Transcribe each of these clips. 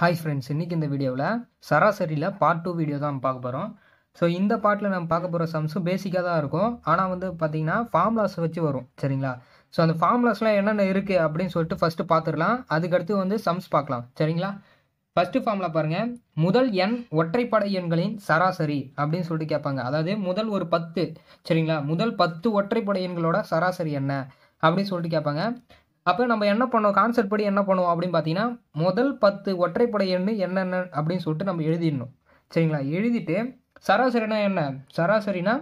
hi friends இன்றைக்கி இந்த வீடியோவில் சராசரியில் பார்ட் டூ வீடியோ தான் பார்க்க போகிறோம் ஸோ இந்த பாட்டில் நம்ம பார்க்க போகிற சம்ஸும் பேசிக்காக தான் இருக்கும் ஆனால் வந்து பார்த்திங்கன்னா ஃபார்முலாஸ் வச்சு வரும் சரிங்களா ஸோ அந்த ஃபார்முலாஸ்லாம் என்னென்ன இருக்குது அப்படின்னு சொல்லிட்டு ஃபஸ்ட்டு பார்த்துடலாம் அதுக்கடுத்து வந்து சம்ஸ் பார்க்கலாம் சரிங்களா ஃபஸ்ட்டு ஃபார்முலா பாருங்கள் முதல் எண் ஒற்றைப்படை எண்களின் சராசரி அப்படின்னு சொல்லிட்டு கேட்பாங்க அதாவது முதல் ஒரு பத்து சரிங்களா முதல் பத்து ஒற்றைப்படை எண்களோட சராசரி என்ன அப்படின்னு சொல்லிட்டு கேட்பாங்க அப்போ நம்ம என்ன பண்ணோம் கான்செப்ட் படி என்ன பண்ணுவோம் அப்படின்னு பார்த்தீங்கன்னா முதல் பத்து ஒற்றைப்படை எண் என்னென்ன அப்படின்னு சொல்லிட்டு நம்ம எழுதிடணும் சரிங்களா எழுதிட்டு சராசரினா என்ன சராசரினா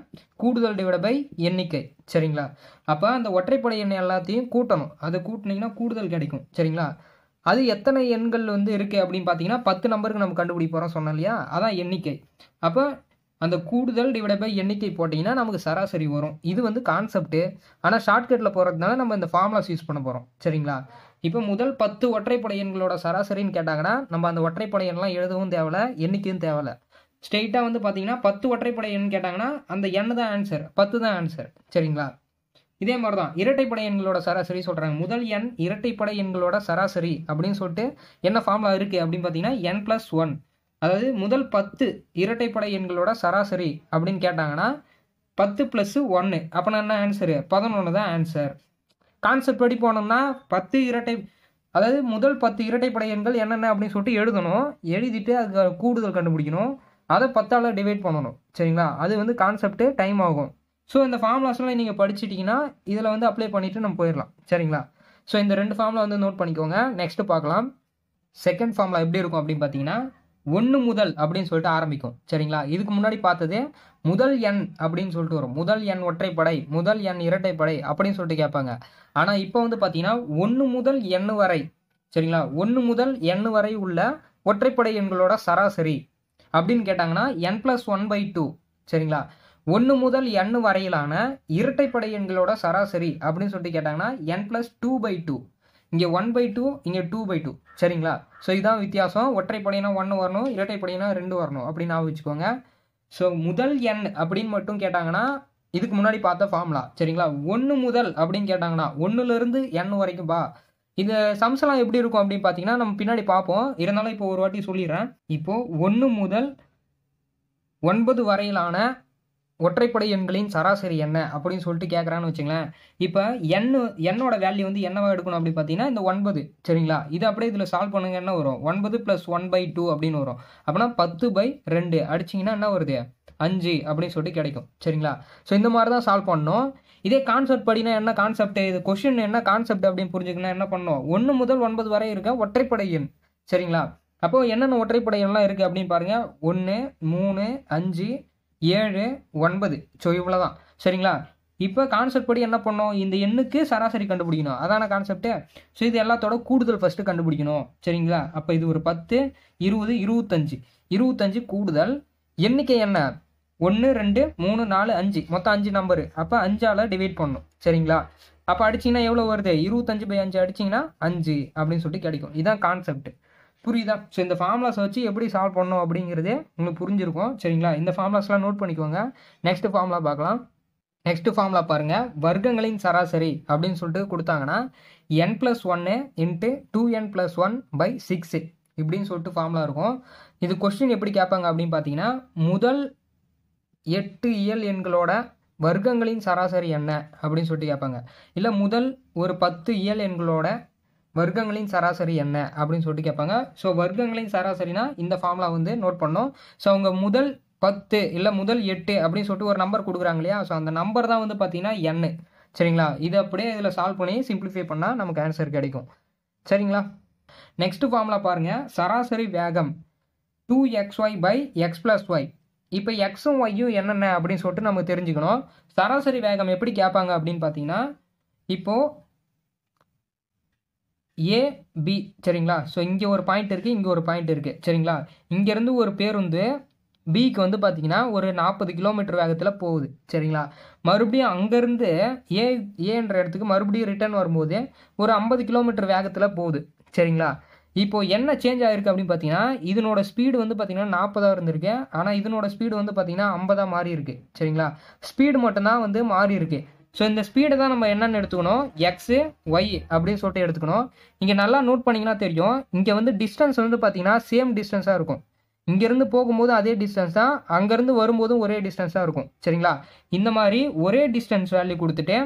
கூடுதல் டிவைட் பை எண்ணிக்கை சரிங்களா அப்போ அந்த ஒற்றைப்படை எண்ணெய் எல்லாத்தையும் கூட்டணும் அதை கூட்டினீங்கன்னா கூடுதல் கிடைக்கும் சரிங்களா அது எத்தனை எண்கள் வந்து இருக்குது அப்படின்னு பார்த்தீங்கன்னா பத்து நம்பருக்கு நம்ம கண்டுபிடிப்போகிறோம் சொன்னோம் இல்லையா அதான் எண்ணிக்கை அப்போ அந்த கூடுதல் டிவைட் பை எண்ணிக்கை போட்டிங்கன்னா நமக்கு சராசரி வரும் இது வந்து கான்செப்ட்டு ஆனால் ஷார்ட்கட்டில் போகிறதுனால நம்ம இந்த ஃபார்முலாஸ் யூஸ் பண்ண போகிறோம் சரிங்களா இப்போ முதல் பத்து ஒற்றைப்படை எண்களோட சராசரின்னு கேட்டாங்கன்னா நம்ம அந்த ஒற்றைப்படை எண்ணெலாம் எழுதவும் தேவையில்ல எண்ணிக்கையும் தேவையில்ல ஸ்ட்ரெயிட்டாக வந்து பார்த்தீங்கன்னா பத்து ஒற்றைப்படை எண் கேட்டாங்கன்னா அந்த எண்ணு தான் ஆன்சர் பத்து தான் ஆன்சர் சரிங்களா இதே மாதிரி தான் இரட்டைப்படை எண்களோட சராசரி சொல்கிறாங்க முதல் எண் இரட்டைப்படை எண்களோட சராசரி அப்படின்னு சொல்லிட்டு என்ன ஃபார்முலா இருக்குது அப்படின்னு பார்த்தீங்கன்னா என் ப்ளஸ் ஒன் அதாவது முதல் பத்து இரட்டைப்படை எண்களோட சராசரி அப்படின்னு கேட்டாங்கன்னா பத்து ப்ளஸ்ஸு ஒன்று அப்படின்னா என்ன ஆன்சரு பதினொன்று தான் ஆன்சர் கான்செப்ட் படி போனோம்னா பத்து இரட்டை அதாவது முதல் பத்து இரட்டைப்படை எண்கள் என்னென்ன அப்படின்னு சொல்லிட்டு எழுதணும் எழுதிட்டு அதுக்கு கூடுதல் கண்டுபிடிக்கணும் அதை பத்தால் டிவைட் பண்ணணும் சரிங்களா அது வந்து கான்செப்ட்டு டைம் ஆகும் ஸோ இந்த ஃபார்ம்லாஸ்லாம் நீங்கள் படிச்சிட்டிங்கன்னா இதில் வந்து அப்ளை பண்ணிவிட்டு நம்ம போயிடலாம் சரிங்களா ஸோ இந்த ரெண்டு ஃபார்மில் வந்து நோட் பண்ணிக்கோங்க நெக்ஸ்ட்டு பார்க்கலாம் செகண்ட் ஃபார்மில் எப்படி இருக்கும் அப்படின்னு பார்த்தீங்கன்னா ஒன்று முதல் அப்படின்னு சொல்லிட்டு ஆரம்பிக்கும் சரிங்களா இதுக்கு முன்னாடி பார்த்தது முதல் எண் அப்படின்னு சொல்லிட்டு வரும் முதல் எண் ஒற்றைப்படை முதல் எண் இரட்டைப்படை அப்படின்னு சொல்லிட்டு கேட்பாங்க ஆனால் இப்போ வந்து பார்த்தீங்கன்னா ஒன்று முதல் எண் வரை சரிங்களா ஒன்று முதல் எண் வரை உள்ள ஒற்றைப்படை எண்களோட சராசரி அப்படின்னு கேட்டாங்கன்னா N plus one by two சரிங்களா ஒன்று முதல் எண் வரையிலான இரட்டைப்படை எண்களோட சராசரி அப்படின்னு சொல்லிட்டு கேட்டாங்கன்னா N plus two by two இங்கே ஒன் பை டூ இங்கே டூ பை டூ சரிங்களா ஸோ இதுதான் வித்தியாசம் ஒற்றைப்படையினா ஒன்று வரணும் இரட்டைப்படையினா ரெண்டு வரணும் அப்படின்னு நான் வச்சுக்கோங்க ஸோ முதல் எண் அப்படின்னு மட்டும் கேட்டாங்கன்னா இதுக்கு முன்னாடி பார்த்த ஃபார்முலா சரிங்களா ஒன்று முதல் அப்படின்னு கேட்டாங்கன்னா ஒன்றுலேருந்து எண் வரைக்கும் பா இந்த சம்ஸ்லாம் எப்படி இருக்கும் அப்படின்னு பார்த்தீங்கன்னா நம்ம பின்னாடி பார்ப்போம் இருந்தாலும் இப்போ ஒரு வாட்டி சொல்லிடுறேன் இப்போது ஒன்று முதல் ஒன்பது வரையிலான ஒற்றைப்படை எண்களின் சராசரி என்ன அப்படின்னு சொல்லிட்டு கேட்குறான்னு வச்சுங்களேன் இப்போ எண் எண்ணோட வேல்யூ வந்து என்னவாக எடுக்கணும் அப்படின்னு பார்த்தீங்கன்னா இந்த ஒன்பது சரிங்களா இது அப்படியே இதில் சால்வ் பண்ணுங்க என்ன வரும் ஒன்பது ப்ளஸ் ஒன் பை டூ அப்படின்னு வரும் அப்படின்னா பத்து பை ரெண்டு அடிச்சிங்கன்னா என்ன வருது அஞ்சு அப்படின்னு சொல்லிட்டு கிடைக்கும் சரிங்களா ஸோ இந்த மாதிரி தான் சால்வ் பண்ணோம் இதே கான்செப்ட் படினா என்ன கான்செப்ட் இது கொஷின் என்ன கான்செப்ட் அப்படின்னு புரிஞ்சுக்கணும்னா என்ன பண்ணோம் ஒன்று முதல் ஒன்பது வரை இருக்க ஒற்றைப்படை எண் சரிங்களா அப்போது என்னென்ன ஒற்றைப்படை எண்ணெலாம் இருக்குது அப்படின்னு பாருங்கள் ஒன்று மூணு அஞ்சு ஏழு ஒன்பது ஸோ இவ்வளோ தான் சரிங்களா இப்போ கான்செப்ட் படி என்ன பண்ணோம் இந்த எண்ணுக்கு சராசரி கண்டுபிடிக்கணும் அதான கான்செப்ட்டு ஸோ இது எல்லாத்தோட கூடுதல் ஃபஸ்ட்டு கண்டுபிடிக்கணும் சரிங்களா அப்போ இது ஒரு பத்து இருபது இருபத்தஞ்சு இருபத்தஞ்சு கூடுதல் எண்ணிக்கை என்ன ஒன்று ரெண்டு மூணு நாலு அஞ்சு மொத்தம் அஞ்சு நம்பரு அப்போ அஞ்சால் டிவைட் பண்ணணும் சரிங்களா அப்போ அடிச்சிங்கன்னா எவ்வளோ வருது இருபத்தஞ்சு பை அஞ்சு அடிச்சிங்கன்னா அஞ்சு அப்படின்னு சொல்லிட்டு கிடைக்கும் இதுதான் கான்செப்ட்டு புரியுதா ஸோ இந்த ஃபார்முலாஸ் வச்சு எப்படி சால்வ் பண்ணோம் அப்படிங்கிறதே உங்களுக்கு புரிஞ்சிருக்கும் சரிங்களா இந்த ஃபார்முலாஸ்லாம் நோட் பண்ணிக்கோங்க நெக்ஸ்ட் ஃபார்முலா பார்க்கலாம் நெக்ஸ்ட் ஃபார்முலா பாருங்கள் வர்க்கங்களின் சராசரி அப்படின்னு சொல்லிட்டு கொடுத்தாங்கன்னா என் ப்ளஸ் ஒன்று into two N plus one by six இப்படின்னு சொல்லிட்டு ஃபார்முலா இருக்கும் இது கொஸ்டின் எப்படி கேட்பாங்க அப்படின்னு பார்த்தீங்கன்னா முதல் எட்டு இயல் எண்களோட வர்க்கங்களின் சராசரி என்ன அப்படின்னு சொல்லிட்டு கேட்பாங்க இல்லை முதல் ஒரு பத்து இயல் எண்களோட வர்க்கங்களின் சராசரி என்ன அப்படின்னு சொல்லிட்டு கேட்பாங்க ஸோ வர்க்கங்களின் சராசரினா இந்த ஃபார்முலா வந்து நோட் பண்ணோம் ஸோ அவங்க முதல் பத்து இல்லை முதல் எட்டு அப்படின்னு சொல்லிட்டு ஒரு நம்பர் கொடுக்குறாங்க இல்லையா ஸோ அந்த நம்பர் தான் வந்து பார்த்தீங்கன்னா எண்ணு சரிங்களா இது அப்படியே இதில் சால்வ் பண்ணி சிம்பிளிஃபை பண்ணால் நமக்கு ஆன்சர் கிடைக்கும் சரிங்களா நெக்ஸ்ட் ஃபார்முலா பாருங்கள் சராசரி வேகம் two X Y by X plus Y இப்போ எக்ஸும் ஒய்யும் என்னென்ன அப்படின்னு சொல்லிட்டு நம்ம தெரிஞ்சுக்கணும் சராசரி வேகம் எப்படி கேட்பாங்க அப்படின்னு பார்த்தீங்கன்னா இப்போது ஏ பி சரிங்களா ஸோ இங்கே ஒரு பாயிண்ட் இருக்குது இங்கே ஒரு பாயிண்ட் இருக்குது சரிங்களா இங்கேருந்து ஒரு பேருந்து பிக்கு வந்து பார்த்திங்கன்னா ஒரு நாற்பது கிலோமீட்டர் வேகத்தில் போகுது சரிங்களா மறுபடியும் அங்கேருந்து ஏ ஏன்ற இடத்துக்கு மறுபடியும் ரிட்டர்ன் வரும்போது ஒரு ஐம்பது கிலோமீட்டர் வேகத்தில் போகுது சரிங்களா இப்போது என்ன சேஞ்ச் ஆகிருக்கு அப்படின்னு பார்த்தீங்கன்னா இதனோட ஸ்பீடு வந்து பார்த்திங்கன்னா நாற்பதாக இருந்திருக்கு ஆனால் இதனோட ஸ்பீடு வந்து பார்த்திங்கன்னா ஐம்பதாக மாறி இருக்குது சரிங்களா ஸ்பீடு மட்டும்தான் வந்து மாறி இருக்குது ஸோ இந்த ஸ்பீடை தான் நம்ம என்னென்னு எடுத்துக்கணும் எக்ஸு ஒய் அப்படின்னு சொல்லிட்டு எடுத்துக்கணும் இங்கே நல்லா நோட் பண்ணிங்கன்னா தெரியும் இங்கே வந்து டிஸ்டன்ஸ் வந்து பார்த்தீங்கன்னா சேம் டிஸ்டன்ஸாக இருக்கும் இங்கேருந்து போகும்போது அதே டிஸ்டன்ஸ் தான் அங்கேருந்து வரும்போதும் ஒரே டிஸ்டன்ஸாக இருக்கும் சரிங்களா இந்த மாதிரி ஒரே டிஸ்டன்ஸ் வேல்யூ கொடுத்துட்டு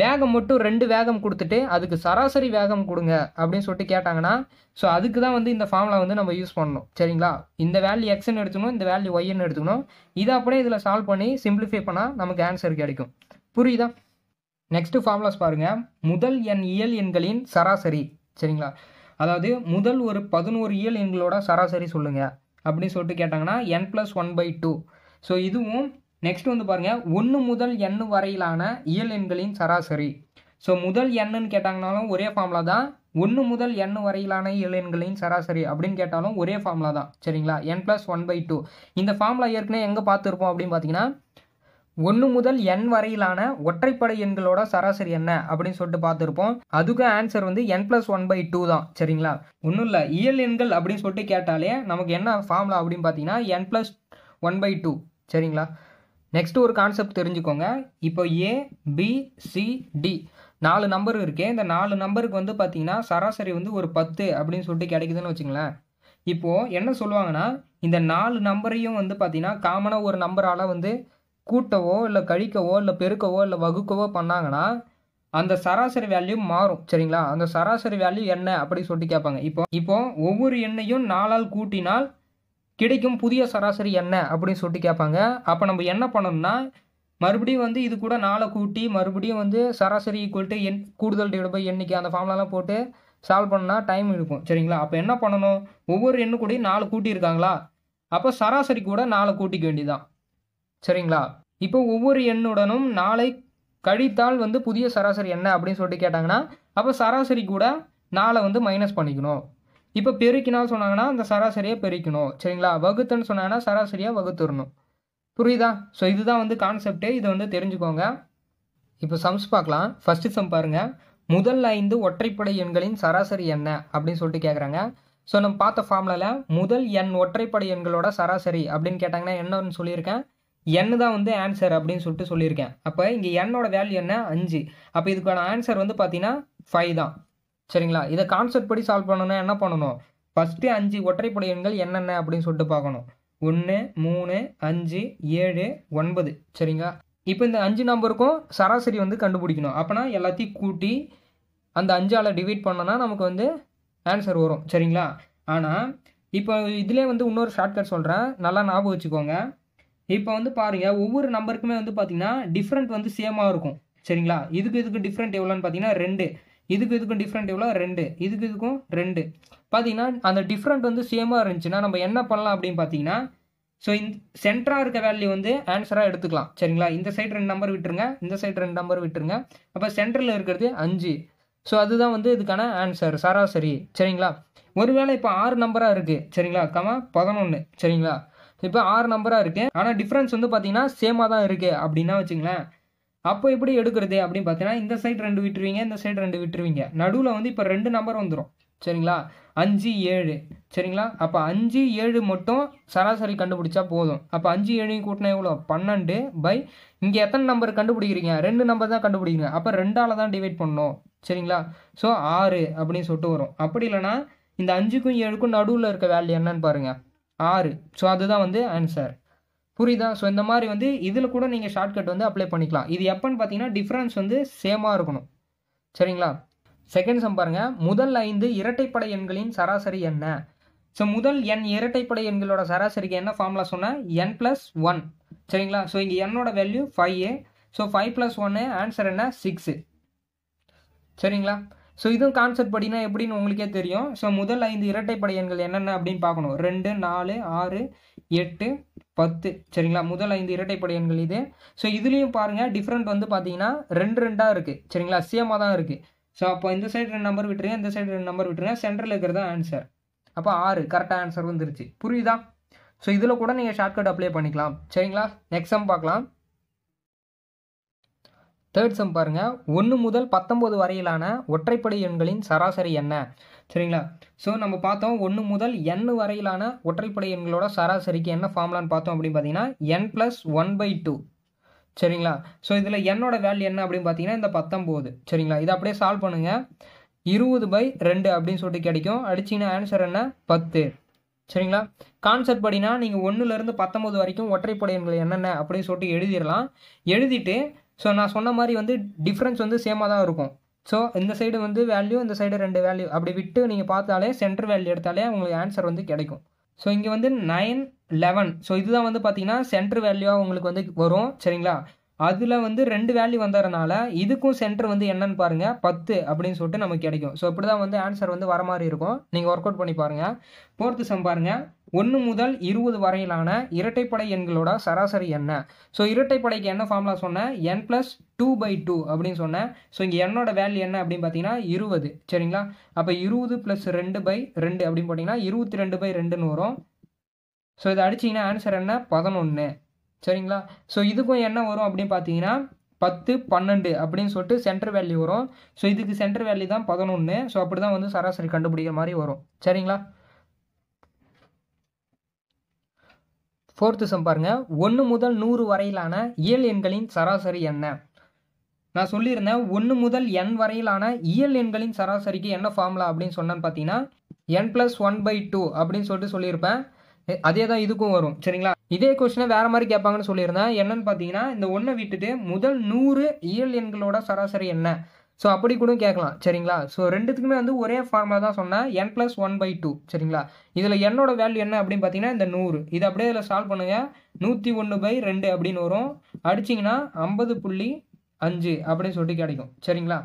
வேகம் மட்டும் ரெண்டு வேகம் கொடுத்துட்டு அதுக்கு சராசரி வேகம் கொடுங்க அப்படின்னு சொல்லிட்டு கேட்டாங்கன்னா ஸோ அதுக்கு தான் வந்து இந்த ஃபார்முலா வந்து நம்ம யூஸ் பண்ணணும் சரிங்களா இந்த வேல்யூ எக்ஸ்ன்னு எடுத்துக்கணும் இந்த வேல்யூ ஒய்ன்னு எடுத்துக்கணும் இதை அப்படியே இதில் சால்வ் பண்ணி சிம்பிளிஃபை பண்ணால் நமக்கு ஆன்சர் கிடைக்கும் புரியுதா நெக்ஸ்ட் ஃபார்முலாஸ் பாருங்கள் முதல் எண் இயல் எண்களின் சராசரி சரிங்களா அதாவது முதல் ஒரு பதினோரு இயல் எண்களோட சராசரி சொல்லுங்கள் அப்படின்னு சொல்லிட்டு கேட்டாங்கன்னா N plus one by two so இதுவும் நெக்ஸ்ட் வந்து பாருங்கள் ஒன்று முதல் எண் வரையிலான இயல் எண்களின் சராசரி ஸோ முதல் எண்ணுன்னு கேட்டாங்கனாலும் ஒரே ஃபார்முலா தான் ஒன்று முதல் எண் வரையிலான இயல் எண்களின் சராசரி அப்படின்னு கேட்டாலும் ஒரே ஃபார்முலா தான் சரிங்களா N plus one by two இந்த ஃபார்முலா ஏற்கனவே எங்கே பார்த்துருப்போம் அப்படின்னு பார்த்தீங்கன்னா ஒன்று முதல் எண் வரையிலான ஒற்றைப்படை எண்களோட சராசரி என்ன அப்படின்னு சொல்லிட்டு பார்த்துருப்போம் அதுக்கு ஆன்சர் வந்து N plus one by two தான் சரிங்களா ஒன்றும் இல்லை இயல் எண்கள் அப்படின்னு சொல்லிட்டு கேட்டாலே நமக்கு என்ன ஃபார்முலா அப்படின்னு பார்த்தீங்கன்னா N plus one by two சரிங்களா நெக்ஸ்ட் ஒரு கான்செப்ட் தெரிஞ்சுக்கோங்க இப்போ ஏ பி சி டி நாலு நம்பர் இருக்கு இந்த நாலு நம்பருக்கு வந்து பார்த்தீங்கன்னா சராசரி வந்து ஒரு பத்து அப்படின்னு சொல்லிட்டு கிடைக்குதுன்னு வச்சுங்களேன் இப்போது என்ன சொல்லுவாங்கன்னா இந்த நாலு நம்பரையும் வந்து பார்த்தீங்கன்னா காமனாக ஒரு நம்பரால் வந்து கூட்டவோ இல்லை கழிக்கவோ இல்லை பெருக்கவோ இல்லை வகுக்கவோ பண்ணாங்கன்னா அந்த சராசரி வேல்யூ மாறும் சரிங்களா அந்த சராசரி வேல்யூ என்ன அப்படின்னு சொல்லிட்டு கேட்பாங்க இப்போ இப்போ ஒவ்வொரு எண்ணையும் நாளால் கூட்டினால் கிடைக்கும் புதிய சராசரி என்ன அப்படின்னு சொல்லிட்டு கேட்பாங்க அப்போ நம்ம என்ன பண்ணணும்னா மறுபடியும் வந்து இது கூட நாளை கூட்டி மறுபடியும் வந்து சராசரி ஈக்குவல்ட்டு எண் கூடுதல் டிவைட் போய் எண்ணிக்கை அந்த ஃபார்ம்லாம் போட்டு சால்வ் பண்ணால் டைம் இருக்கும் சரிங்களா அப்போ என்ன பண்ணணும் ஒவ்வொரு எண்ணு கூடயும் நாலு கூட்டியிருக்காங்களா அப்போ சராசரி கூட நாலு கூட்டிக்க வேண்டியதான் சரிங்களா இப்போ ஒவ்வொரு எண்ணுடனும் நாளை கழித்தால் வந்து புதிய சராசரி என்ன அப்படின்னு சொல்லிட்டு கேட்டாங்கன்னா அப்போ சராசரி கூட நாளை வந்து மைனஸ் பண்ணிக்கணும் இப்போ பெருக்கினால் சொன்னாங்கன்னா அந்த சராசரியை பெருக்கணும் சரிங்களா வகுத்துன்னு சொன்னாங்கன்னா சராசரியாக வகுத்துடணும் புரியுதா ஸோ இதுதான் வந்து கான்செப்டே இதை வந்து தெரிஞ்சுக்கோங்க இப்போ சம்ஸ் பார்க்கலாம் ஃபஸ்ட்டு சம் பாருங்கள் முதல் ஐந்து ஒற்றைப்படை எண்களின் சராசரி என்ன அப்படின்னு சொல்லிட்டு கேட்குறாங்க ஸோ நம்ம பார்த்த ஃபார்முலாவில் முதல் எண் ஒற்றைப்படை எண்களோட சராசரி அப்படின்னு கேட்டாங்கன்னா என்னன்னு சொல்லியிருக்கேன் என் தான் வந்து ஆன்சர் அப்படின்னு சொல்லிட்டு சொல்லியிருக்கேன் அப்போ இங்கே என்னோட வேல்யூ என்ன அஞ்சு அப்போ இதுக்கான ஆன்சர் வந்து பார்த்தீங்கன்னா ஃபைவ் தான் சரிங்களா இதை கான்செப்ட் படி சால்வ் பண்ணணும்னா என்ன பண்ணணும் ஃபஸ்ட்டு அஞ்சு ஒற்றைப்படை எண்கள் என்னென்ன அப்படின்னு சொல்லிட்டு பார்க்கணும் ஒன்று மூணு அஞ்சு ஏழு ஒன்பது சரிங்களா இப்போ இந்த அஞ்சு நம்பருக்கும் சராசரி வந்து கண்டுபிடிக்கணும் அப்போனா எல்லாத்தையும் கூட்டி அந்த அஞ்சால் டிவைட் பண்ணோன்னா நமக்கு வந்து ஆன்சர் வரும் சரிங்களா ஆனால் இப்போ இதிலே வந்து இன்னொரு ஷார்ட்கட் சொல்கிறேன் நல்லா ஞாபகம் வச்சுக்கோங்க இப்போ வந்து பாருங்கள் ஒவ்வொரு நம்பருக்குமே வந்து பார்த்தீங்கன்னா டிஃப்ரெண்ட் வந்து சேமாக இருக்கும் சரிங்களா இதுக்கு இதுக்கு டிஃப்ரெண்ட் எவ்வளோன்னு பார்த்தீங்கன்னா ரெண்டு இதுக்கு இதுக்கும் டிஃப்ரெண்ட் எவ்வளோ ரெண்டு இதுக்கு இதுக்கும் ரெண்டு பார்த்தீங்கன்னா அந்த டிஃப்ரெண்ட் வந்து சேமாக இருந்துச்சுன்னா நம்ம என்ன பண்ணலாம் அப்படின்னு பார்த்தீங்கன்னா ஸோ இந்த சென்டராக இருக்க வேல்யூ வந்து ஆன்சராக எடுத்துக்கலாம் சரிங்களா இந்த சைடு ரெண்டு நம்பர் விட்டுருங்க இந்த சைடு ரெண்டு நம்பர் விட்டுருங்க அப்போ சென்டரில் இருக்கிறது அஞ்சு ஸோ அதுதான் வந்து இதுக்கான ஆன்சர் சராசரி சரிங்களா ஒருவேளை இப்போ ஆறு நம்பராக இருக்குது சரிங்களா கமா பதினொன்று சரிங்களா இப்போ ஆறு நம்பராக இருக்குது ஆனால் டிஃப்ரென்ஸ் வந்து பார்த்தீங்கன்னா சேமாக தான் இருக்குது அப்படின்னா வச்சுங்களேன் அப்போ எப்படி எடுக்கிறது அப்படின்னு பார்த்தீங்கன்னா இந்த சைடு ரெண்டு விட்டுருவீங்க இந்த சைடு ரெண்டு விட்டுருவீங்க நடுவில் வந்து இப்போ ரெண்டு நம்பர் வந்துடும் சரிங்களா அஞ்சு ஏழு சரிங்களா அப்போ அஞ்சு ஏழு மட்டும் சராசரி கண்டுபிடிச்சா போதும் அப்போ அஞ்சு ஏழையும் கூட்டினா எவ்வளோ பன்னெண்டு பை இங்கே எத்தனை நம்பர் கண்டுபிடிக்கிறீங்க ரெண்டு நம்பர் தான் கண்டுபிடிக்கிறீங்க அப்போ ரெண்டால் தான் டிவைட் பண்ணணும் சரிங்களா ஸோ ஆறு அப்படின்னு சொல்லிட்டு வரும் அப்படி இல்லைனா இந்த அஞ்சுக்கும் ஏழுக்கும் நடுவில் இருக்க வேல்யூ என்னன்னு பாருங்கள் ஆறு ஸோ அதுதான் வந்து ஆன்சர் புரியுதா ஸோ இந்த மாதிரி வந்து இதில் கூட நீங்கள் ஷார்ட்கட் வந்து அப்ளை பண்ணிக்கலாம் இது எப்போன்னு பார்த்தீங்கன்னா டிஃப்ரென்ஸ் வந்து சேமாக இருக்கணும் சரிங்களா செகண்ட் சம் பாருங்கள் முதல் ஐந்து இரட்டைப்படை எண்களின் சராசரி என்ன ஸோ முதல் என் இரட்டைப்படை எண்களோட சராசரிக்கு என்ன ஃபார்முலா சொன்னால் என் ப்ளஸ் ஒன் சரிங்களா ஸோ இங்கே என்னோட value five A so five plus ஒன்று ஆன்சர் என்ன சிக்ஸு சரிங்களா ஸோ இதுவும் கான்செப்ட் படினா எப்படின்னு உங்களுக்கே தெரியும் ஸோ முதல் ஐந்து இரட்டைப்படை எண்கள் என்னென்ன அப்படின்னு பார்க்கணும் ரெண்டு நாலு ஆறு எட்டு பத்து சரிங்களா முதல் ஐந்து இரட்டைப்படை எண்கள் இது ஸோ இதுலேயும் பாருங்கள் டிஃப்ரெண்ட் வந்து பார்த்தீங்கன்னா ரெண்டு ரெண்டாக இருக்குது சரிங்களா சேமாக தான் இருக்குது ஸோ அப்போ இந்த சைடு ரெண்டு நம்பர் விட்டுருங்க இந்த சைடு ரெண்டு நம்பர் விட்டுருங்க சென்டரில் இருக்கிறது ஆன்சர் அப்போ ஆறு கரெக்டாக ஆன்சர் வந்துருச்சு புரியுதா ஸோ இதில் கூட நீங்கள் ஷார்ட்கட் அப்ளை பண்ணிக்கலாம் சரிங்களா நெக்ஸ்ட் சம் பார்க்கலாம் தேர்ட் சம் பாருங்கள் ஒன்று முதல் பத்தொம்போது வரையிலான ஒற்றைப்படை எண்களின் சராசரி என்ன சரிங்களா ஸோ நம்ம பார்த்தோம் ஒன்று முதல் என் வரையிலான ஒற்றைப்படை எண்களோட சராசரிக்கு என்ன ஃபார்முலான்னு பார்த்தோம் அப்படின்னு பார்த்தீங்கன்னா N plus one by two சரிங்களா ஸோ இதில் என்னோட வேல்யூ என்ன அப்படின்னு பார்த்தீங்கன்னா இந்த பத்தொம்போது சரிங்களா இதை அப்படியே சால்வ் பண்ணுங்கள் இருபது பை ரெண்டு அப்படின்னு சொல்லிட்டு கிடைக்கும் அடிச்சிங்கன்னா ஆன்சர் என்ன பத்து சரிங்களா கான்செப்ட் படினா நீங்கள் ஒன்றுலேருந்து பத்தொம்போது வரைக்கும் ஒற்றைப்படை எண்கள் என்னென்ன அப்படின்னு சொல்லிட்டு எழுதிடலாம் எழுதிட்டு ஸோ நான் சொன்ன மாதிரி வந்து டிஃப்ரென்ஸ் வந்து சேமாக தான் இருக்கும் ஸோ இந்த சைடு வந்து வேல்யூ இந்த சைடு ரெண்டு வேல்யூ அப்படி விட்டு நீங்கள் பார்த்தாலே சென்டர் வேல்யூ எடுத்தாலே உங்களுக்கு ஆன்சர் வந்து கிடைக்கும் ஸோ இங்கே வந்து நைன் லெவன் ஸோ இதுதான் வந்து பார்த்தீங்கன்னா சென்டர் வேல்யூவாக உங்களுக்கு வந்து வரும் சரிங்களா அதில் வந்து ரெண்டு வேல்யூ வந்ததுனால இதுக்கும் சென்டர் வந்து என்னன்னு பாருங்கள் பத்து அப்படின்னு சொல்லிட்டு நமக்கு கிடைக்கும் ஸோ இப்படி தான் வந்து ஆன்சர் வந்து வர மாதிரி இருக்கும் நீங்கள் ஒர்க் அவுட் பண்ணி பாருங்கள் ஃபோர்த்து சம் பாருங்கள் ஒன்று முதல் இருபது வரையிலான இரட்டைப்படை எண்களோட சராசரி என்ன ஸோ இரட்டைப்படைக்கு என்ன ஃபார்முலா சொன்னேன் N plus two by two அப்படின்னு சொன்னேன் ஸோ இங்கே என்னோட வேல்யூ என்ன அப்படின்னு பார்த்தீங்கன்னா இருபது சரிங்களா அப்போ இருபது ப்ளஸ் ரெண்டு பை ரெண்டு அப்படின்னு பார்த்தீங்கன்னா இருபத்தி ரெண்டு பை ரெண்டுன்னு வரும் ஸோ இதை அடிச்சிங்கன்னா ஆன்சர் என்ன பதினொன்று சரிங்களா ஸோ இதுக்கும் என்ன வரும் அப்படின்னு பார்த்தீங்கன்னா பத்து பன்னெண்டு அப்படின்னு சொல்லிட்டு சென்டர் வேல்யூ வரும் ஸோ இதுக்கு சென்டர் வேல்யூ தான் பதினொன்று ஸோ அப்படி தான் வந்து சராசரி கண்டுபிடிக்கிற மாதிரி வரும் சரிங்களா ஃபோர்த்து சம் பாருங்கள் ஒன்று முதல் நூறு வரையிலான இயல் எண்களின் சராசரி என்ன நான் சொல்லியிருந்தேன் ஒன்று முதல் என் வரையிலான இயல் எண்களின் சராசரிக்கு என்ன ஃபார்முலா அப்படின்னு சொன்னான்னு பார்த்தீங்கன்னா N plus one by two அப்படின்னு சொல்லிட்டு சொல்லியிருப்பேன் அதே தான் இதுக்கும் வரும் சரிங்களா இதே கொஸ்டினை வேறு மாதிரி கேட்பாங்கன்னு சொல்லியிருந்தேன் என்னன்னு பார்த்தீங்கன்னா இந்த ஒன்றை விட்டுட்டு முதல் நூறு இயல் எண்களோட சராசரி என்ன ஸோ அப்படி கூட கேட்கலாம் சரிங்களா ஸோ ரெண்டுத்துக்குமே வந்து ஒரே ஃபார்மாக தான் சொன்னேன் N plus one by two சரிங்களா இதில் என்னோட வேல்யூ என்ன அப்படின்னு பார்த்தீங்கன்னா இந்த நூறு இது அப்படியே இதில் சால்வ் பண்ணுங்கள் நூற்றி ஒன்று பை ரெண்டு அப்படின்னு வரும் அடிச்சிங்கன்னா ஐம்பது புள்ளி அஞ்சு அப்படின்னு சொல்லிட்டு கிடைக்கும் சரிங்களா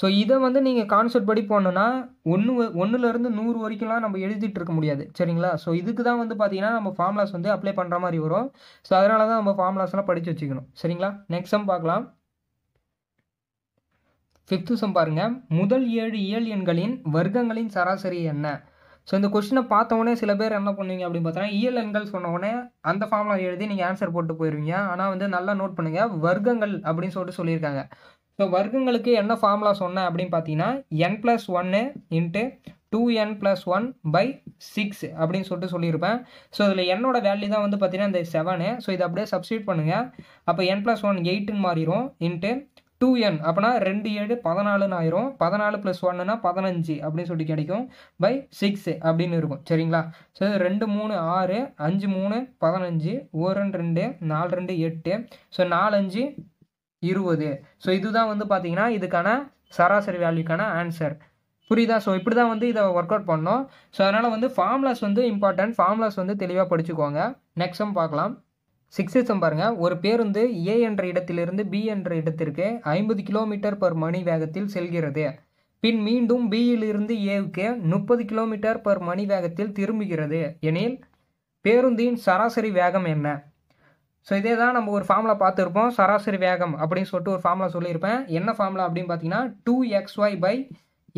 ஸோ இதை வந்து நீங்கள் கான்செப்ட் படி போனோன்னா ஒன்று ஒன்றுலேருந்து நூறு வரைக்கும்லாம் நம்ம எழுதிட்டு இருக்க முடியாது சரிங்களா ஸோ இதுக்கு தான் வந்து பார்த்தீங்கன்னா நம்ம ஃபார்முலாஸ் வந்து அப்ளை பண்ணுற மாதிரி வரும் ஸோ அதனால தான் நம்ம ஃபார்முலாஸ்லாம் படித்து வச்சுக்கணும் சரிங்களா நெக்ஸ்ட் பார்க்கலாம் ஃபிஃப்த்து சம் பாருங்கள் முதல் ஏழு இயல் எண்களின் வர்க்கங்களின் சராசரி என்ன ஸோ இந்த கொஷினை பார்த்தவொடனே சில பேர் என்ன பண்ணுவீங்க அப்படின்னு பார்த்தோன்னா இயல் எண்கள் சொன்னோடனே அந்த ஃபார்முலா எழுதி நீங்கள் ஆன்சர் போட்டு போயிருவீங்க ஆனால் வந்து நல்லா நோட் பண்ணுங்கள் வர்க்கங்கள் அப்படின்னு சொல்லிட்டு சொல்லியிருக்காங்க ஸோ வர்க்கங்களுக்கு என்ன ஃபார்முலா சொன்னேன் அப்படின்னு பார்த்தீங்கன்னா என் ப்ளஸ் ஒன்று into two N plus one by six அப்படின்னு சொல்லிட்டு சொல்லியிருப்பேன் ஸோ இதில் என்னோட வேல்யூ தான் வந்து பார்த்தீங்கன்னா இந்த செவனு ஸோ இதை அப்படியே சப்ஸ்டியூட் பண்ணுங்கள் அப்போ என் ப்ளஸ் ஒன் எயிட்டுன்னு மாறிடும் இன்ட்டு டூ என் அப்படின்னா ரெண்டு ஏழு பதினாலுன்னு ஆயிரும் பதினாலு ப்ளஸ் ஒன்னுனா பதினஞ்சு அப்படின்னு சொல்லி கிடைக்கும் பை சிக்ஸு அப்படின்னு இருக்கும் சரிங்களா ஸோ ரெண்டு மூணு ஆறு அஞ்சு மூணு பதினஞ்சு ஒரு ரெண்டு ரெண்டு நாலு ரெண்டு எட்டு ஸோ நாலஞ்சு இருபது ஸோ இதுதான் வந்து பார்த்தீங்கன்னா இதுக்கான சராசரி வேல்யூக்கான ஆன்சர் புரியுதா ஸோ இப்படி தான் வந்து இதை ஒர்க் அவுட் பண்ணோம் ஸோ அதனால் வந்து ஃபார்ம்லாஸ் வந்து இம்பார்ட்டன்ட் ஃபார்ம்லாஸ் வந்து தெளிவாக படிச்சுக்கோங்க நெக்ஸ்ட் பார்க்கலாம் சிக்ஸஸும் பாருங்கள் ஒரு பேருந்து ஏ என்ற இடத்திலிருந்து பி என்ற இடத்திற்கு ஐம்பது கிலோமீட்டர் பர் மணி வேகத்தில் செல்கிறது பின் மீண்டும் பியிலிருந்து ஏவுக்கு முப்பது கிலோமீட்டர் பர் மணி வேகத்தில் திரும்புகிறது எனில் பேருந்தின் சராசரி வேகம் என்ன ஸோ இதே தான் நம்ம ஒரு ஃபார்முலா பார்த்துருப்போம் சராசரி வேகம் அப்படின்னு சொல்லிட்டு ஒரு ஃபார்முலா சொல்லியிருப்பேன் என்ன ஃபார்முலா அப்படின்னு பார்த்தீங்கன்னா two X Y by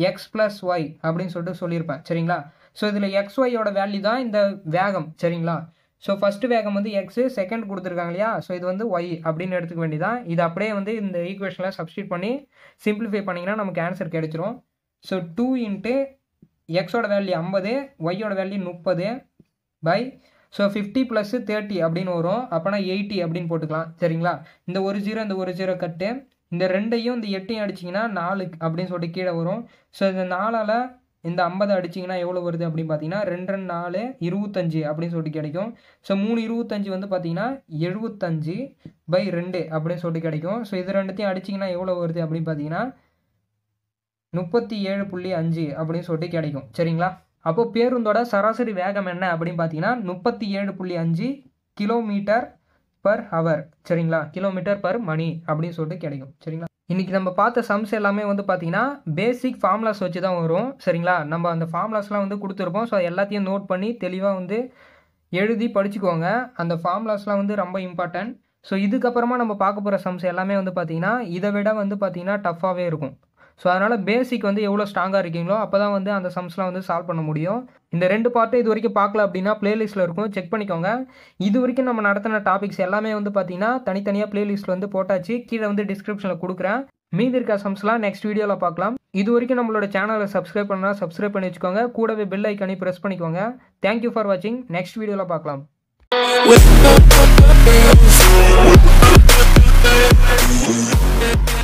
X plus Y அப்படின்னு சொல்லிட்டு சொல்லியிருப்பேன் சரிங்களா ஸோ இதில் எக்ஸ் ஒய்யோட வேல்யூ தான் இந்த வேகம் சரிங்களா ஸோ ஃபஸ்ட்டு வேகம் வந்து எக்ஸு செகண்ட் கொடுத்துருக்காங்க இல்லையா ஸோ இது வந்து ஒய் அப்படின்னு எடுத்துக்க வேண்டியதான் இது அப்படியே வந்து இந்த ஈக்குவேஷனில் சப்ஸ்டியூட் பண்ணி சிம்பிளிஃபை பண்ணிங்கன்னா நமக்கு ஆன்சர் கிடைச்சிரும் ஸோ டூ இன்ட்டு எக்ஸோட வேல்யூ ஐம்பது ஒய்யோட வேல்யூ முப்பது by so fifty plus thirty அப்படின்னு வரும் அப்போனா எயிட்டி அப்படின்னு போட்டுக்கலாம் சரிங்களா இந்த ஒரு ஜீரோ இந்த ஒரு ஜீரோ கட்டு இந்த ரெண்டையும் இந்த எட்டையும் அடிச்சிங்கன்னா நாலு அப்படின்னு சொல்லிட்டு கீழே வரும் ஸோ இந்த நாலால் இந்த ஐம்பது அடிச்சிங்கன்னா எவ்வளோ வருது அப்படின்னு பார்த்தீங்கன்னா ரெண்டு ரெண்டு நாலு இருபத்தஞ்சு அப்படின்னு சொல்லிட்டு கிடைக்கும் ஸோ மூணு இருபத்தஞ்சு வந்து பார்த்தீங்கன்னா எழுபத்தஞ்சு பை ரெண்டு அப்படின்னு சொல்லிட்டு கிடைக்கும் ஸோ இது ரெண்டுத்தையும் அடிச்சிங்கன்னா எவ்வளோ வருது அப்படின்னு பார்த்தீங்கன்னா முப்பத்தி ஏழு புள்ளி அஞ்சு அப்படின்னு சொல்லிட்டு கிடைக்கும் சரிங்களா அப்போது பேருந்தோட சராசரி வேகம் என்ன அப்படின்னு பார்த்தீங்கன்னா முப்பத்தி ஏழு புள்ளி அஞ்சு கிலோமீட்டர் பர் ஹவர் சரிங்களா கிலோமீட்டர் பர் மணி அப்படின்னு சொல்லிட்டு கிடைக்கும் சரிங்களா இன்றைக்கி நம்ம பார்த்த சம்ஸ் எல்லாமே வந்து பார்த்திங்கன்னா பேசிக் ஃபார்முலாஸ் வச்சு தான் வரும் சரிங்களா நம்ம அந்த ஃபார்முலாஸ்லாம் வந்து கொடுத்துருப்போம் ஸோ எல்லாத்தையும் நோட் பண்ணி தெளிவாக வந்து எழுதி படிச்சுக்கோங்க அந்த ஃபார்முலாஸ்லாம் வந்து ரொம்ப இம்பார்ட்டன்ட் ஸோ இதுக்கப்புறமா நம்ம பார்க்க போகிற சம்ஸ் எல்லாமே வந்து பார்த்திங்கன்னா இதை விட வந்து பார்த்திங்கன்னா டஃப்பாகவே இருக்கும் ஸோ அதனால் பேசிக் வந்து எவ்வளோ ஸ்ட்ராங்காக இருக்கீங்களோ அப்போ தான் வந்து அந்த சம்ஸ்லாம் வந்து சால்வ் பண்ண முடியும் இந்த ரெண்டு பார்ட்டை இது வரைக்கும் பார்க்கல அப்படின்னா பிளேலிஸ்ட்டில் இருக்கும் செக் பண்ணிக்கோங்க இது வரைக்கும் நம்ம நடத்தின டாபிக்ஸ் எல்லாமே வந்து பார்த்தீங்கன்னா தனித்தனியாக பிளேலிஸ்ட்டில் வந்து போட்டாச்சு கீழே வந்து டிஸ்கிரிப்ஷனில் கொடுக்குறேன் மீதி இருக்க சம்ஸ்லாம் நெக்ஸ்ட் வீடியோவில் பார்க்கலாம் இது வரைக்கும் நம்மளோட சேனலை சப்ஸ்கிரைப் பண்ணால் சப்ஸ்கிரைப் பண்ணி வச்சுக்கோங்க கூடவே பெல் ஐக்கானி ப்ரெஸ் பண்ணிக்கோங்க தேங்க்யூ ஃபார் வாட்சிங் நெக்ஸ்ட் வீடியோவில் பார்க்கலாம்